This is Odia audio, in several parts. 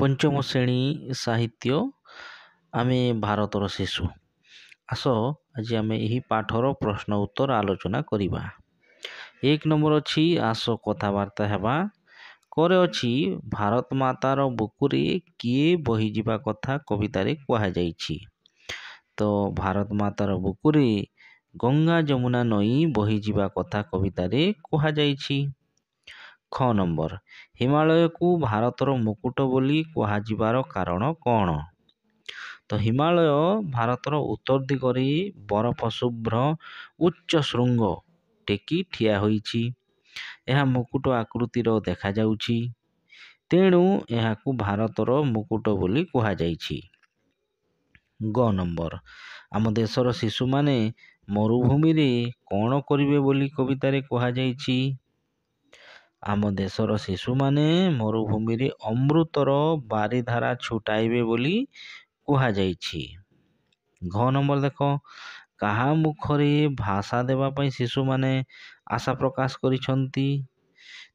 ପଞ୍ଚମ ଶ୍ରେଣୀ ସାହିତ୍ୟ ଆମେ ଭାରତର ଶିଶୁ ଆସ ଆଜି ଆମେ ଏହି ପାଠର ପ୍ରଶ୍ନ ଉତ୍ତର ଆଲୋଚନା କରିବା ଏକ ନମ୍ବର ଅଛି ଆସ କଥାବାର୍ତ୍ତା ହେବା ପରେ ଅଛି ଭାରତ ମାତାର ବୁକୁରେ କିଏ ବହିଯିବା କଥା କବିତାରେ କୁହାଯାଇଛି ତ ଭାରତ ମାତାର ବୁକୁରେ ଗଙ୍ଗା ଯମୁନା ନଈ ବହିଯିବା କଥା କବିତାରେ କୁହାଯାଇଛି ଖ ନମ୍ବର ହିମାଳୟକୁ ଭାରତର ମୁକୁଟ ବୋଲି କୁହାଯିବାର କାରଣ କ'ଣ ତ ହିମାଳୟ ଭାରତର ଉତ୍ତର ଦିଗରେ ବରଫ ଶୁଭ୍ର ଉଚ୍ଚ ଶୃଙ୍ଗ ଟେକି ଠିଆ ହୋଇଛି ଏହା ମୁକୁଟ ଆକୃତିର ଦେଖାଯାଉଛି ତେଣୁ ଏହାକୁ ଭାରତର ମୁକୁଟ ବୋଲି କୁହାଯାଇଛି ଗ ନମ୍ବର ଆମ ଦେଶର ଶିଶୁମାନେ ମରୁଭୂମିରେ କ'ଣ କରିବେ ବୋଲି କବିତାରେ କୁହାଯାଇଛି ଆମ ଦେଶର ଶିଶୁମାନେ ମରୁଭୂମିରେ ଅମୃତର ବାରିଧାରା ଛୁଟାଇବେ ବୋଲି କୁହାଯାଇଛି ଘ ନମ୍ବର ଦେଖ କାହା ମୁଖରେ ଭାଷା ଦେବା ପାଇଁ ଶିଶୁମାନେ ଆଶା ପ୍ରକାଶ କରିଛନ୍ତି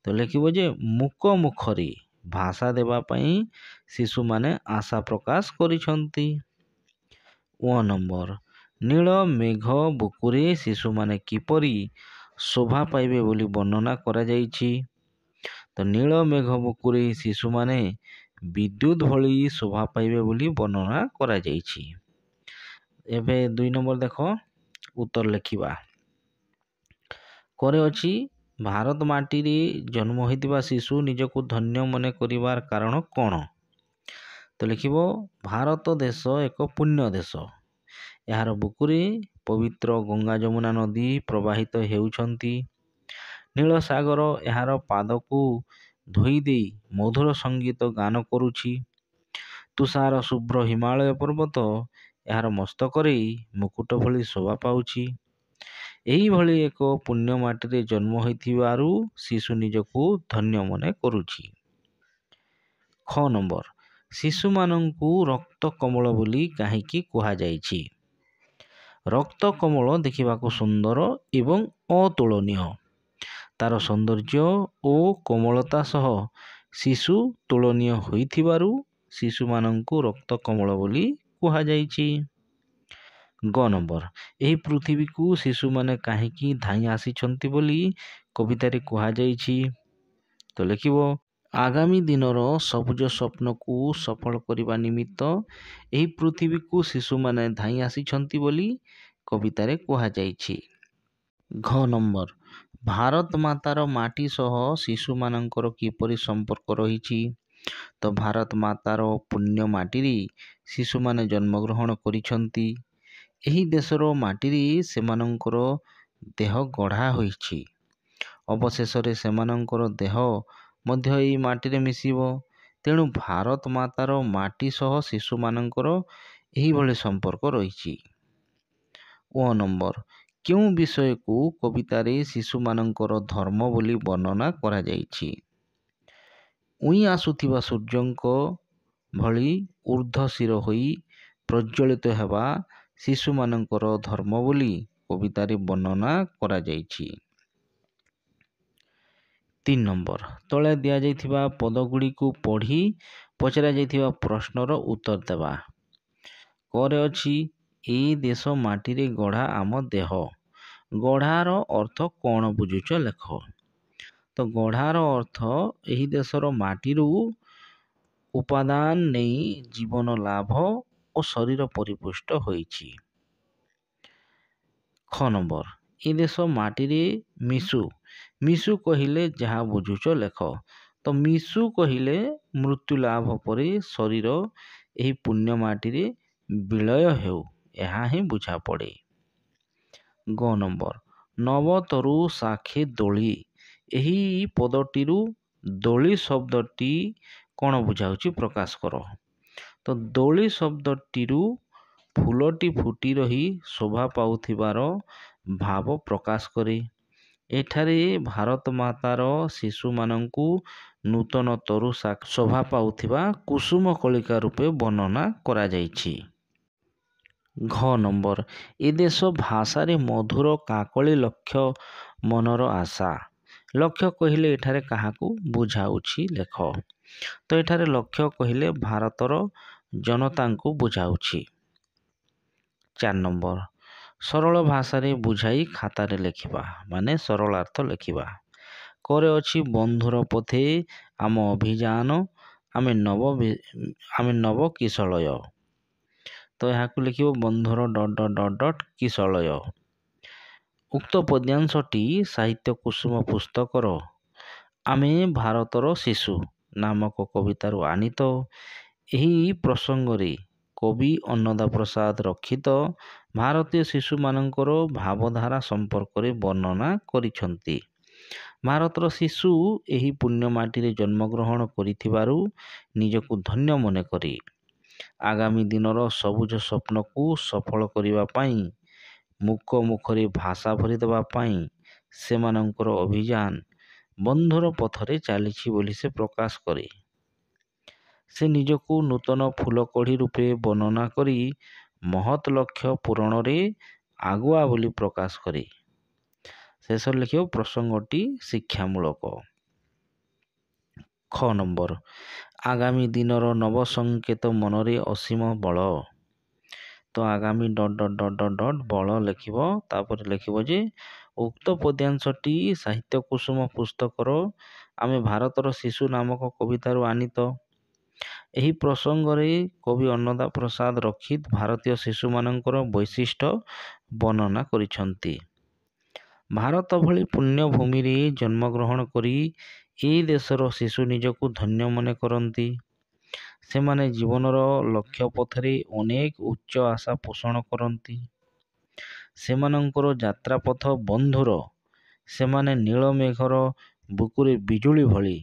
ତ ଲେଖିବ ଯେ ମୁକ ମୁଖରେ ଭାଷା ଦେବା ପାଇଁ ଶିଶୁମାନେ ଆଶା ପ୍ରକାଶ କରିଛନ୍ତି ଓ ନମ୍ବର ନୀଳ ମେଘ ବୁକୁରେ ଶିଶୁମାନେ କିପରି ଶୋଭା ପାଇବେ ବୋଲି ବର୍ଣ୍ଣନା କରାଯାଇଛି ତ ନୀଳ ମେଘ ବୁକୁରେ ଶିଶୁମାନେ ବିଦ୍ୟୁତ୍ ଭଳି ଶୋଭା ପାଇବେ ବୋଲି ବର୍ଣ୍ଣନା କରାଯାଇଛି ଏବେ ଦୁଇ ନମ୍ବର ଦେଖ ଉତ୍ତର ଲେଖିବା କରେ ଅଛି ଭାରତ ମାଟିରେ ଜନ୍ମ ହୋଇଥିବା ଶିଶୁ ନିଜକୁ ଧନ୍ୟ ମନେ କରିବାର କାରଣ କ'ଣ ତ ଲେଖିବ ଭାରତ ଦେଶ ଏକ ପୁଣ୍ୟ ଦେଶ ଏହାର ବୁକୁରେ ପବିତ୍ର ଗଙ୍ଗା ଯମୁନା ନଦୀ ପ୍ରବାହିତ ହେଉଛନ୍ତି ନୀଳ ସାଗର ଏହାର ପାଦକୁ ଧୋଇ ଦେଇ ମଧୁର ସଙ୍ଗୀତ ଗାନ କରୁଛି ତୁଷାର ଶୁଭ୍ର ହିମାଳୟ ପର୍ବତ ଏହାର ମସ୍ତକରେ ମୁକୁଟ ଭଳି ଶୋଭା ପାଉଛି ଏହିଭଳି ଏକ ପୁଣ୍ୟ ମାଟିରେ ଜନ୍ମ ହୋଇଥିବାରୁ ଶିଶୁ ନିଜକୁ ଧନ୍ୟ ମନେ କରୁଛି ଖ ନମ୍ବର ଶିଶୁମାନଙ୍କୁ ରକ୍ତ କମଳ ବୋଲି କାହିଁକି କୁହାଯାଇଛି ରକ୍ତ କମଳ ଦେଖିବାକୁ ସୁନ୍ଦର ଏବଂ ଅତୁଳନୀୟ ତା'ର ସୌନ୍ଦର୍ଯ୍ୟ ଓ କୋମଳତା ସହ ଶିଶୁ ତୁଳନୀୟ ହୋଇଥିବାରୁ ଶିଶୁମାନଙ୍କୁ ରକ୍ତ କୋମଳ ବୋଲି କୁହାଯାଇଛି ଗ ନମ୍ବର ଏହି ପୃଥିବୀକୁ ଶିଶୁମାନେ କାହିଁକି ଧାଇଁ ଆସିଛନ୍ତି ବୋଲି କବିତାରେ କୁହାଯାଇଛି ତ ଲେଖିବ ଆଗାମୀ ଦିନର ସବୁଜ ସ୍ୱପ୍ନକୁ ସଫଳ କରିବା ନିମିତ୍ତ ଏହି ପୃଥିବୀକୁ ଶିଶୁମାନେ ଧାଇଁ ଆସିଛନ୍ତି ବୋଲି କବିତାରେ କୁହାଯାଇଛି ଘ ନମ୍ବର ଭାରତ ମାତାର ମାଟି ସହ ଶିଶୁମାନଙ୍କର କିପରି ସମ୍ପର୍କ ରହିଛି ତ ଭାରତ ମାତାର ପୁଣ୍ୟ ମାଟିରେ ଶିଶୁମାନେ ଜନ୍ମଗ୍ରହଣ କରିଛନ୍ତି ଏହି ଦେଶର ମାଟିରେ ସେମାନଙ୍କର ଦେହ ଗଢ଼ା ହୋଇଛି ଅବଶେଷରେ ସେମାନଙ୍କର ଦେହ ମଧ୍ୟ ଏହି ମାଟିରେ ମିଶିବ ତେଣୁ ଭାରତ ମାତାର ମାଟି ସହ ଶିଶୁମାନଙ୍କର ଏହିଭଳି ସମ୍ପର୍କ ରହିଛି ଓ ନମ୍ବର କେଉଁ ବିଷୟକୁ କବିତାରେ ଶିଶୁମାନଙ୍କର ଧର୍ମ ବୋଲି ବର୍ଣ୍ଣନା କରାଯାଇଛି ଉଇଁ ଆସୁଥିବା ସୂର୍ଯ୍ୟଙ୍କ ଭଳି ଉର୍ଦ୍ଧ୍ୱଶିର ହୋଇ ପ୍ରଜ୍ଜଳିତ ହେବା ଶିଶୁମାନଙ୍କର ଧର୍ମ ବୋଲି କବିତାରେ ବର୍ଣ୍ଣନା କରାଯାଇଛି ତିନି ନମ୍ବର ତଳେ ଦିଆଯାଇଥିବା ପଦଗୁଡ଼ିକୁ ପଢ଼ି ପଚରାଯାଇଥିବା ପ୍ରଶ୍ନର ଉତ୍ତର ଦେବା କରେ ଅଛି ଏଇ ଦେଶ ମାଟିରେ ଗଢ଼ା ଆମ ଦେହ ଗଢ଼ାର ଅର୍ଥ କ'ଣ ବୁଝୁଛ ଲେଖ ତ ଗଢ଼ାର ଅର୍ଥ ଏହି ଦେଶର ମାଟିରୁ ଉପାଦାନ ନେଇ ଜୀବନ ଲାଭ ଓ ଶରୀର ପରିପୁଷ୍ଟ ହୋଇଛି ଖ ନମ୍ବର ଏ ଦେଶ ମାଟିରେ ମିଶୁ ମିଶୁ କହିଲେ ଯାହା ବୁଝୁଛ ଲେଖ ତ ମିଶୁ କହିଲେ ମୃତ୍ୟୁ ଲାଭ ପରେ ଶରୀର ଏହି ପୁଣ୍ୟ ମାଟିରେ ବିଳୟ ହେଉ ଏହା ହିଁ ବୁଝାପଡ଼େ ଗ ନମ୍ବର ନବତରୁ ସାକ୍ଷୀ ଦୋଳି ଏହି ପଦଟିରୁ ଦୋଳି ଶବ୍ଦଟି କ'ଣ ବୁଝାଉଛି ପ୍ରକାଶ କର ତ ଦୋଳି ଶବ୍ଦଟିରୁ ଫୁଲଟି ଫୁଟି ରହି ଶୋଭା ପାଉଥିବାର ଭାବ ପ୍ରକାଶ କରେ ଏଠାରେ ଭାରତ ମାତାର ଶିଶୁମାନଙ୍କୁ ନୂତନ ତରୁ ଶୋଭା ପାଉଥିବା କୁସୁମ କଳିକା ରୂପେ ବର୍ଣ୍ଣନା କରାଯାଇଛି ଘ ନମ୍ବର ଏ ଦେଶ ଭାଷାରେ ମଧୁର କାକଳି ଲକ୍ଷ୍ୟ ମନର ଆଶା ଲକ୍ଷ୍ୟ କହିଲେ ଏଠାରେ କାହାକୁ ବୁଝାଉଛି ଲେଖ ତ ଏଠାରେ ଲକ୍ଷ୍ୟ କହିଲେ ଭାରତର ଜନତାଙ୍କୁ ବୁଝାଉଛି ଚାରି ନମ୍ବର ସରଳ ଭାଷାରେ ବୁଝାଇ ଖାତାରେ ଲେଖିବା ମାନେ ସରଳାର୍ଥ ଲେଖିବା କରେ ଅଛି ବନ୍ଧୁର ପଥେ ଆମ ଅଭିଯାନ ଆମେ ନବ ଆମେ ନବ କିଶଳୟ ଏହାକୁ ଲେଖିବ ବନ୍ଧର ଡଟ୍ ଡଟ୍ ଡଟ୍ ଡଟ୍ କିଶଳୟ ଉକ୍ତ ପଦ୍ୟାଂଶଟି ସାହିତ୍ୟ କୁସୁମ ପୁସ୍ତକର ଆମେ ଭାରତର ଶିଶୁ ନାମକ କବିତାରୁ ଆନିତ ଏହି ପ୍ରସଙ୍ଗରେ କବି ଅନ୍ନଦା ପ୍ରସାଦ ରକ୍ଷିତ ଭାରତୀୟ ଶିଶୁମାନଙ୍କର ଭାବଧାରା ସମ୍ପର୍କରେ ବର୍ଣ୍ଣନା କରିଛନ୍ତି ଭାରତର ଶିଶୁ ଏହି ପୁଣ୍ୟ ମାଟିରେ ଜନ୍ମଗ୍ରହଣ କରିଥିବାରୁ ନିଜକୁ ଧନ୍ୟ ମନେ କରି ଆଗାମୀ ଦିନର ସବୁଜ ସ୍ୱପ୍ନକୁ ସଫଳ କରିବା ପାଇଁ ମୁକ ମୁଖରେ ଭାଷା ଭରିଦେବା ପାଇଁ ସେମାନଙ୍କର ଅଭିଯାନ ବନ୍ଧର ପଥରେ ଚାଲିଛି ବୋଲି ସେ ପ୍ରକାଶ କରେ ସେ ନିଜକୁ ନୂତନ ଫୁଲକଢ଼ି ରୂପେ ବର୍ଣ୍ଣନା କରି ମହତ ଲକ୍ଷ୍ୟ ପୂରଣରେ ଆଗୁଆ ବୋଲି ପ୍ରକାଶ କରେ ଶେଷରେ ଲେଖିବ ପ୍ରସଙ୍ଗଟି ଶିକ୍ଷାମୂଳକ ଖ ନମ୍ବର ଆଗାମୀ ଦିନର ନବ ସଙ୍କେତ ମନରେ ଅସୀମ ବଳ ତ ଆଗାମୀ dot dot dot dot dot ବଳ ଲେଖିବ ତାପରେ ଲେଖିବ ଯେ ଉକ୍ତ ପଦ୍ୟାଂଶଟି ସାହିତ୍ୟ କୁସୁମ ପୁସ୍ତକର ଆମେ ଭାରତର ଶିଶୁ ନାମକ କବିତାରୁ ଆନିତ ଏହି ପ୍ରସଙ୍ଗରେ କବି ଅନ୍ନଦା ପ୍ରସାଦ ରକ୍ଷିତ ଭାରତୀୟ ଶିଶୁମାନଙ୍କର ବୈଶିଷ୍ଟ୍ୟ ବର୍ଣ୍ଣନା କରିଛନ୍ତି ଭାରତ ଭଳି ପୁଣ୍ୟଭୂମିରେ ଜନ୍ମଗ୍ରହଣ କରି এই দেশর শিশু নিজক ধন্য মনে করতে সে জীবনর লক্ষ্য পথে অনেক উচ্চ আশা পোষণ করতে সে যাত্রাপথ বন্ধুর সে নীলমেঘর বুকুরে বিজুড়ি ভি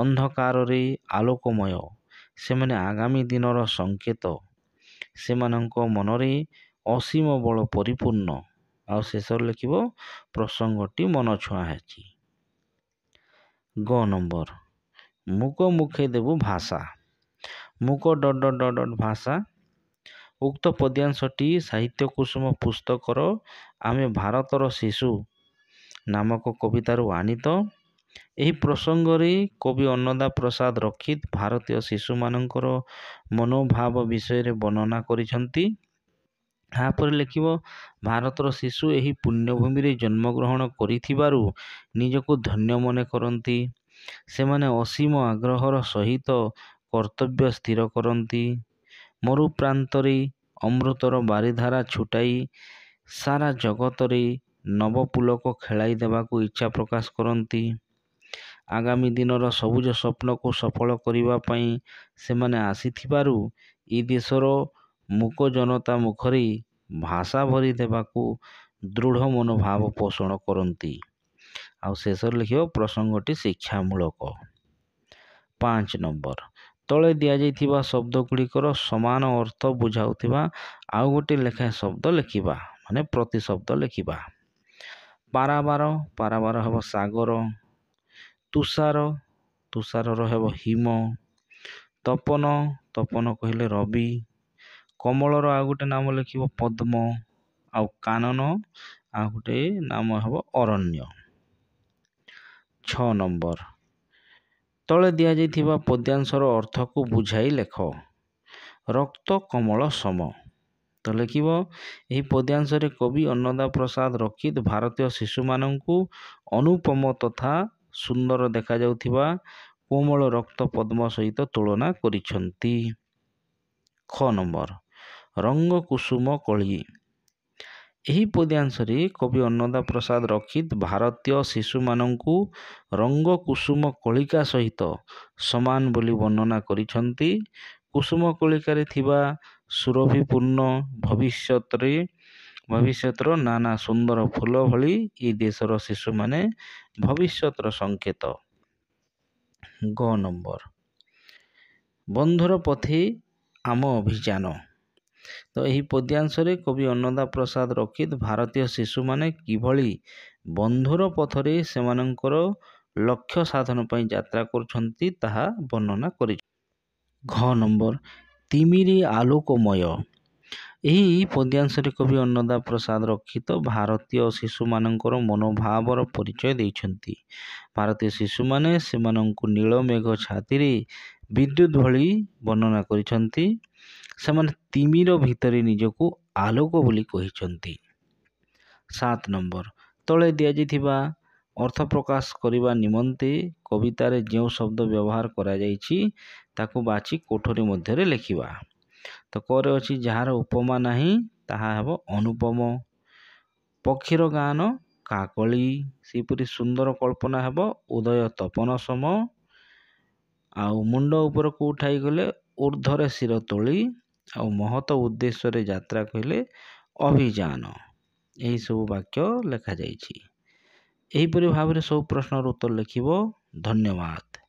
অন্ধকারে আলোকময় সে আগামী দিনর সংকেত সে মনরে অসীম বল পরিপূর্ণ আসর লেখব প্রসঙ্গটি মন ছুঁয়া হয়েছি ଗ ନମ୍ବର ମୁକ ମୁଖେ ଦେବୁ ଭାଷା ମୁକ ଡଟ ଡଟ ଡଟ ଡଟ ଭାଷା ଉକ୍ତ ପଦ୍ୟାଂଶଟି ସାହିତ୍ୟ କୁସୁମ ପୁସ୍ତକର ଆମେ ଭାରତର ଶିଶୁ ନାମକ କବିତାରୁ ଆଣିତ ଏହି ପ୍ରସଙ୍ଗରେ କବି ଅନ୍ନଦା ପ୍ରସାଦ ରକ୍ଷିତ ଭାରତୀୟ ଶିଶୁମାନଙ୍କର ମନୋଭାବ ବିଷୟରେ ବର୍ଣ୍ଣନା କରିଛନ୍ତି ତାପରେ ଲେଖିବ ଭାରତର ଶିଶୁ ଏହି ପୁଣ୍ୟଭୂମିରେ ଜନ୍ମଗ୍ରହଣ କରିଥିବାରୁ ନିଜକୁ ଧନ୍ୟ ମନେ କରନ୍ତି ସେମାନେ ଅସୀମ ଆଗ୍ରହର ସହିତ କର୍ତ୍ତବ୍ୟ ସ୍ଥିର କରନ୍ତି ମରୁପ୍ରାନ୍ତରେ ଅମୃତର ବାରିଧାରା ଛୁଟାଇ ସାରା ଜଗତରେ ନବପୁଲକ ଖେଳାଇ ଦେବାକୁ ଇଚ୍ଛା ପ୍ରକାଶ କରନ୍ତି ଆଗାମୀ ଦିନର ସବୁଜ ସ୍ୱପ୍ନକୁ ସଫଳ କରିବା ପାଇଁ ସେମାନେ ଆସିଥିବାରୁ ଏ ଦେଶର ମୁକ ଜନତା ମୁଖରେ ଭାଷା ଭରି ଦେବାକୁ ଦୃଢ଼ ମନୋଭାବ ପୋଷଣ କରନ୍ତି ଆଉ ଶେଷରେ ଲେଖିବ ପ୍ରସଙ୍ଗଟି ଶିକ୍ଷାମୂଳକ ପାଞ୍ଚ ନମ୍ବର ତଳେ ଦିଆଯାଇଥିବା ଶବ୍ଦ ଗୁଡ଼ିକର ସମାନ ଅର୍ଥ ବୁଝାଉଥିବା ଆଉ ଗୋଟିଏ ଲେଖାଏଁ ଶବ୍ଦ ଲେଖିବା ମାନେ ପ୍ରତିଶବ୍ଦ ଲେଖିବା ପାରାବାର ପାରାବାର ହେବ ସାଗର ତୁଷାର ତୁଷାରର ହେବ ହିମ ତପନ ତପନ କହିଲେ ରବି କମଳର ଆଉ ଗୋଟେ ନାମ ଲେଖିବ ପଦ୍ମ ଆଉ କାନନ ଆଉ ଗୋଟେ ନାମ ହେବ ଅରଣ୍ୟ ଛଅ ନମ୍ବର ତଳେ ଦିଆଯାଇଥିବା ପଦ୍ୟାଂଶର ଅର୍ଥକୁ ବୁଝାଇ ଲେଖ ରକ୍ତ କମଳ ସମ ତ ଲେଖିବ ଏହି ପଦ୍ୟାଂଶରେ କବି ଅନ୍ନଦା ପ୍ରସାଦ ରକ୍ଷିତ ଭାରତୀୟ ଶିଶୁମାନଙ୍କୁ ଅନୁପମ ତଥା ସୁନ୍ଦର ଦେଖାଯାଉଥିବା କୋମଳ ରକ୍ତ ପଦ୍ମ ସହିତ ତୁଳନା କରିଛନ୍ତି ଖ ନମ୍ବର ରଙ୍ଗ କୁସୁମ କଳି ଏହି ପଦ୍ୟାଂଶରେ କବି ଅନ୍ନଦା ପ୍ରସାଦ ରକ୍ଷିତ ଭାରତୀୟ ଶିଶୁମାନଙ୍କୁ ରଙ୍ଗ କୁସୁମ କଳିକା ସହିତ ସମାନ ବୋଲି ବର୍ଣ୍ଣନା କରିଛନ୍ତି କୁସୁମ କଳିକାରେ ଥିବା ସୁରଭିପୂର୍ଣ୍ଣ ଭବିଷ୍ୟତରେ ଭବିଷ୍ୟତର ନାନା ସୁନ୍ଦର ଫୁଲ ଭଳି ଏ ଦେଶର ଶିଶୁମାନେ ଭବିଷ୍ୟତର ସଙ୍କେତ ଗ ନମ୍ବର ବନ୍ଧୁର ପଥେ ଆମ ଅଭିଯାନ ତ ଏହି ପଦ୍ୟାଂଶରେ କବି ଅନ୍ନଦା ପ୍ରସାଦ ରକ୍ଷିତ ଭାରତୀୟ ଶିଶୁମାନେ କିଭଳି ବନ୍ଧୁର ପଥରେ ସେମାନଙ୍କର ଲକ୍ଷ୍ୟ ସାଧନ ପାଇଁ ଯାତ୍ରା କରୁଛନ୍ତି ତାହା ବର୍ଣ୍ଣନା କରି ଘ ନମ୍ବର ତିମିରି ଆଲୋକମୟ ଏହି ପଦ୍ୟାଂଶରେ କବି ଅନ୍ନଦା ପ୍ରସାଦ ରକ୍ଷିତ ଭାରତୀୟ ଶିଶୁମାନଙ୍କର ମନୋଭାବର ପରିଚୟ ଦେଇଛନ୍ତି ଭାରତୀୟ ଶିଶୁମାନେ ସେମାନଙ୍କୁ ନୀଳମେଘ ଛାତିରେ ବିଦ୍ୟୁତ୍ ଭଳି ବର୍ଣ୍ଣନା କରିଛନ୍ତି ସେମାନେ ତିମିର ଭିତରେ ନିଜକୁ ଆଲୋକ ବୋଲି କହିଛନ୍ତି ସାତ ନମ୍ବର ତଳେ ଦିଆଯାଇଥିବା ଅର୍ଥ ପ୍ରକାଶ କରିବା ନିମନ୍ତେ କବିତାରେ ଯେଉଁ ଶବ୍ଦ ବ୍ୟବହାର କରାଯାଇଛି ତାକୁ ବାଛି କୋଠରୀ ମଧ୍ୟରେ ଲେଖିବା ତ କରେ ଅଛି ଯାହାର ଉପମା ନାହିଁ ତାହା ହେବ ଅନୁପମ ପକ୍ଷୀର ଗାନ କାକଳି ସେହିପରି ସୁନ୍ଦର କଳ୍ପନା ହେବ ଉଦୟ ତପନ ସମ ଆଉ ମୁଣ୍ଡ ଉପରକୁ ଉଠାଇଗଲେ ଉର୍ଦ୍ଧ୍ୱରେ ଶିର ତୋଳି ଆଉ ମହତ ଉଦ୍ଦେଶ୍ୟରେ ଯାତ୍ରା କହିଲେ ଅଭିଯାନ ଏହିସବୁ ବାକ୍ୟ ଲେଖାଯାଇଛି ଏହିପରି ଭାବରେ ସବୁ ପ୍ରଶ୍ନର ଉତ୍ତର ଲେଖିବ ଧନ୍ୟବାଦ